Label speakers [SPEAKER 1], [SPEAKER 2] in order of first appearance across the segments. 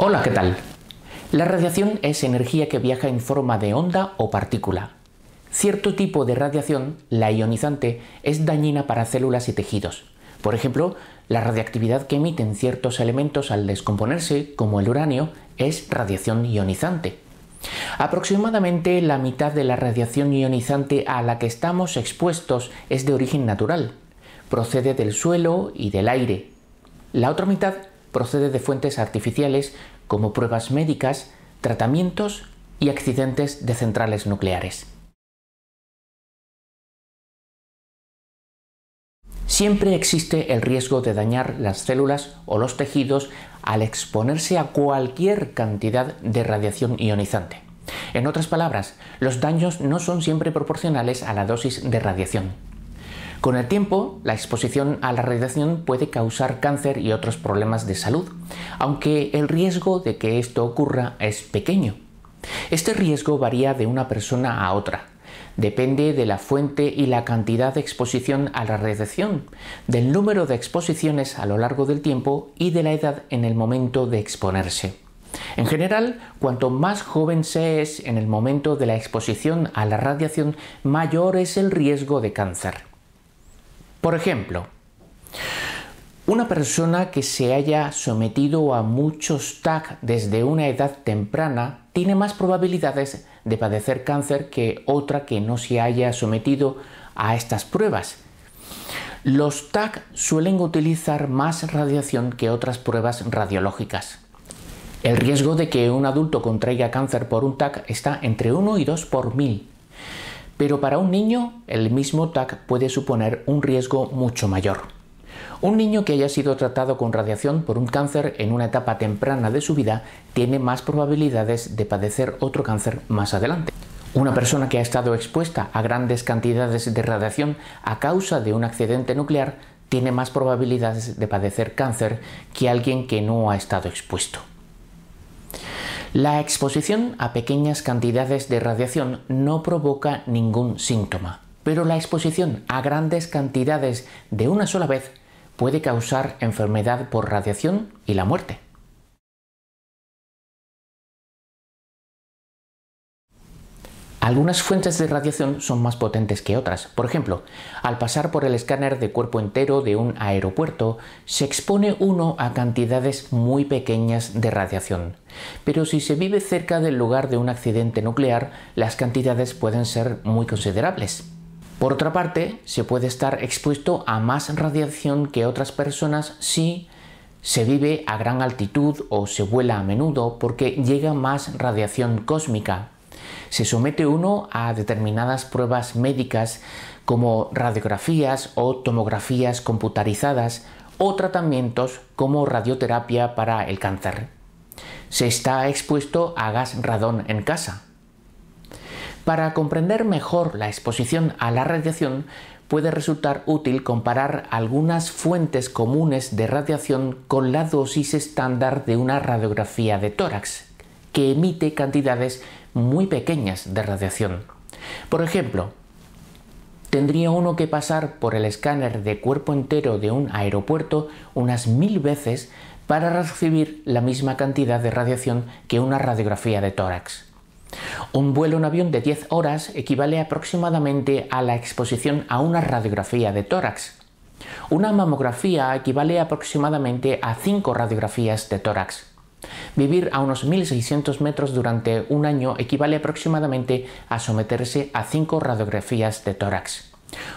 [SPEAKER 1] Hola, ¿qué tal? La radiación es energía que viaja en forma de onda o partícula. Cierto tipo de radiación, la ionizante, es dañina para células y tejidos. Por ejemplo, la radiactividad que emiten ciertos elementos al descomponerse, como el uranio, es radiación ionizante. Aproximadamente la mitad de la radiación ionizante a la que estamos expuestos es de origen natural, procede del suelo y del aire. La otra mitad procede de fuentes artificiales como pruebas médicas, tratamientos y accidentes de centrales nucleares. Siempre existe el riesgo de dañar las células o los tejidos al exponerse a cualquier cantidad de radiación ionizante. En otras palabras, los daños no son siempre proporcionales a la dosis de radiación. Con el tiempo, la exposición a la radiación puede causar cáncer y otros problemas de salud, aunque el riesgo de que esto ocurra es pequeño. Este riesgo varía de una persona a otra. Depende de la fuente y la cantidad de exposición a la radiación, del número de exposiciones a lo largo del tiempo y de la edad en el momento de exponerse. En general, cuanto más joven se es en el momento de la exposición a la radiación, mayor es el riesgo de cáncer. Por ejemplo, una persona que se haya sometido a muchos TAC desde una edad temprana tiene más probabilidades de padecer cáncer que otra que no se haya sometido a estas pruebas. Los TAC suelen utilizar más radiación que otras pruebas radiológicas. El riesgo de que un adulto contraiga cáncer por un TAC está entre 1 y 2 por mil. Pero para un niño, el mismo TAC puede suponer un riesgo mucho mayor. Un niño que haya sido tratado con radiación por un cáncer en una etapa temprana de su vida tiene más probabilidades de padecer otro cáncer más adelante. Una persona que ha estado expuesta a grandes cantidades de radiación a causa de un accidente nuclear tiene más probabilidades de padecer cáncer que alguien que no ha estado expuesto. La exposición a pequeñas cantidades de radiación no provoca ningún síntoma, pero la exposición a grandes cantidades de una sola vez puede causar enfermedad por radiación y la muerte. Algunas fuentes de radiación son más potentes que otras. Por ejemplo, al pasar por el escáner de cuerpo entero de un aeropuerto, se expone uno a cantidades muy pequeñas de radiación. Pero si se vive cerca del lugar de un accidente nuclear, las cantidades pueden ser muy considerables. Por otra parte, se puede estar expuesto a más radiación que otras personas si se vive a gran altitud o se vuela a menudo porque llega más radiación cósmica, se somete uno a determinadas pruebas médicas como radiografías o tomografías computarizadas o tratamientos como radioterapia para el cáncer. Se está expuesto a gas radón en casa. Para comprender mejor la exposición a la radiación, puede resultar útil comparar algunas fuentes comunes de radiación con la dosis estándar de una radiografía de tórax, que emite cantidades muy pequeñas de radiación. Por ejemplo, tendría uno que pasar por el escáner de cuerpo entero de un aeropuerto unas mil veces para recibir la misma cantidad de radiación que una radiografía de tórax. Un vuelo en avión de 10 horas equivale aproximadamente a la exposición a una radiografía de tórax. Una mamografía equivale aproximadamente a 5 radiografías de tórax. Vivir a unos 1.600 metros durante un año equivale aproximadamente a someterse a 5 radiografías de tórax.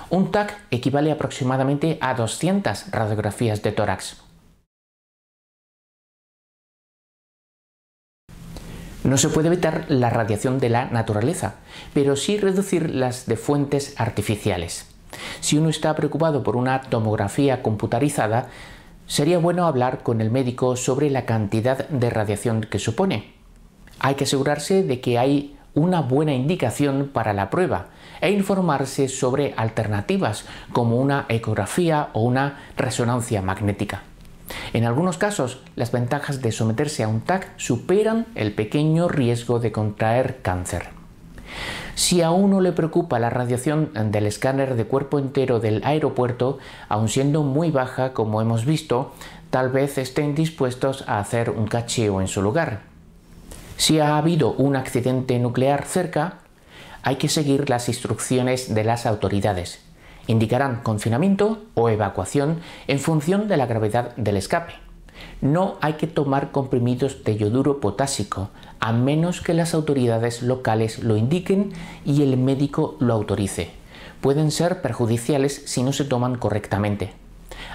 [SPEAKER 1] Un TAC equivale aproximadamente a 200 radiografías de tórax. No se puede evitar la radiación de la naturaleza, pero sí reducir las de fuentes artificiales. Si uno está preocupado por una tomografía computarizada, sería bueno hablar con el médico sobre la cantidad de radiación que supone. Hay que asegurarse de que hay una buena indicación para la prueba e informarse sobre alternativas como una ecografía o una resonancia magnética. En algunos casos, las ventajas de someterse a un TAC superan el pequeño riesgo de contraer cáncer. Si a uno le preocupa la radiación del escáner de cuerpo entero del aeropuerto, aun siendo muy baja como hemos visto, tal vez estén dispuestos a hacer un cacheo en su lugar. Si ha habido un accidente nuclear cerca, hay que seguir las instrucciones de las autoridades. Indicarán confinamiento o evacuación en función de la gravedad del escape. No hay que tomar comprimidos de yoduro potásico a menos que las autoridades locales lo indiquen y el médico lo autorice. Pueden ser perjudiciales si no se toman correctamente.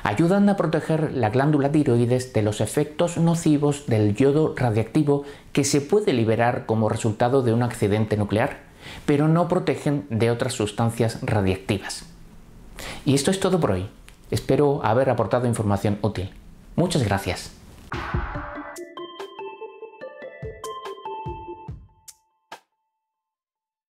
[SPEAKER 1] Ayudan a proteger la glándula tiroides de los efectos nocivos del yodo radiactivo que se puede liberar como resultado de un accidente nuclear, pero no protegen de otras sustancias radiactivas. Y esto es todo por hoy. Espero haber aportado información útil. Muchas gracias.